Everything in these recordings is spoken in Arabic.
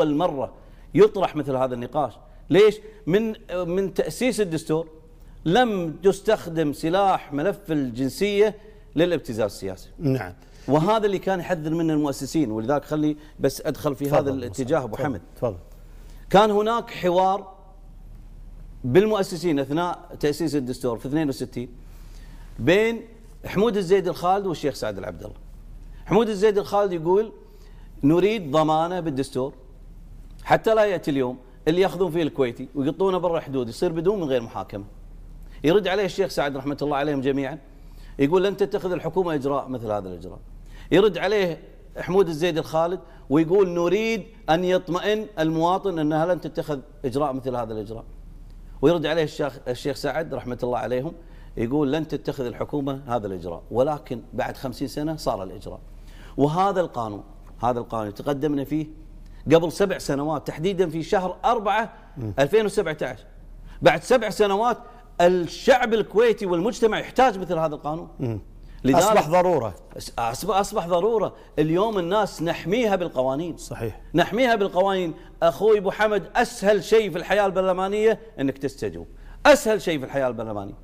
أول مرة يطرح مثل هذا النقاش ليش؟ من من تأسيس الدستور لم يستخدم سلاح ملف الجنسية للابتزاز السياسي نعم وهذا اللي كان يحذر منه المؤسسين ولذلك خلي بس أدخل في هذا الاتجاه أبو حمد تفضل كان هناك حوار بالمؤسسين أثناء تأسيس الدستور في 62 بين حمود الزيد الخالد والشيخ سعد العبد الله حمود الزيد الخالد يقول نريد ضمانه بالدستور حتى لا ياتي اليوم اللي ياخذون فيه الكويتي ويقطونه برا الحدود يصير بدون من غير محاكمه. يرد عليه الشيخ سعد رحمه الله عليهم جميعا يقول لن تتخذ الحكومه اجراء مثل هذا الاجراء. يرد عليه حمود الزيد الخالد ويقول نريد ان يطمئن المواطن انها لن تتخذ اجراء مثل هذا الاجراء. ويرد عليه الشيخ الشيخ سعد رحمه الله عليهم يقول لن تتخذ الحكومه هذا الاجراء ولكن بعد خمسين سنه صار الاجراء. وهذا القانون هذا القانون تقدمنا فيه قبل سبع سنوات تحديدا في شهر 4 2017 بعد سبع سنوات الشعب الكويتي والمجتمع يحتاج مثل هذا القانون لذلك أصبح ضرورة أصبح ضرورة اليوم الناس نحميها بالقوانين صحيح نحميها بالقوانين أخوي أبو حمد أسهل شيء في الحياة البرلمانية أنك تستجوب أسهل شيء في الحياة البرلمانية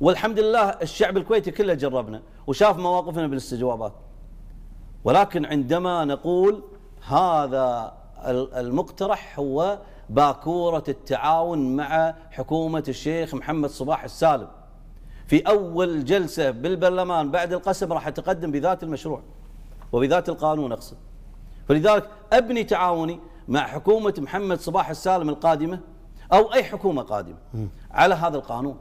والحمد لله الشعب الكويتي كله جربنا وشاف مواقفنا بالاستجوابات ولكن عندما نقول هذا المقترح هو باكورة التعاون مع حكومة الشيخ محمد صباح السالم في أول جلسة بالبرلمان بعد القسم راح أتقدم بذات المشروع وبذات القانون أقصد فلذلك أبني تعاوني مع حكومة محمد صباح السالم القادمة أو أي حكومة قادمة على هذا القانون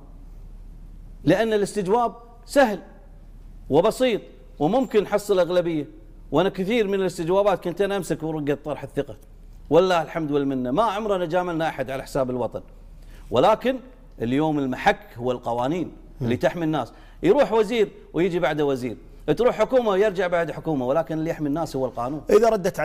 لأن الاستجواب سهل وبسيط وممكن نحصل أغلبية وانا كثير من الاستجوابات كنت انا امسك ورقه طرح الثقه والله الحمد والمنه ما عمرنا جاملنا احد على حساب الوطن ولكن اليوم المحك هو القوانين اللي تحمي الناس يروح وزير ويجي بعده وزير تروح حكومه ويرجع بعد حكومه ولكن اللي يحمي الناس هو القانون اذا ردت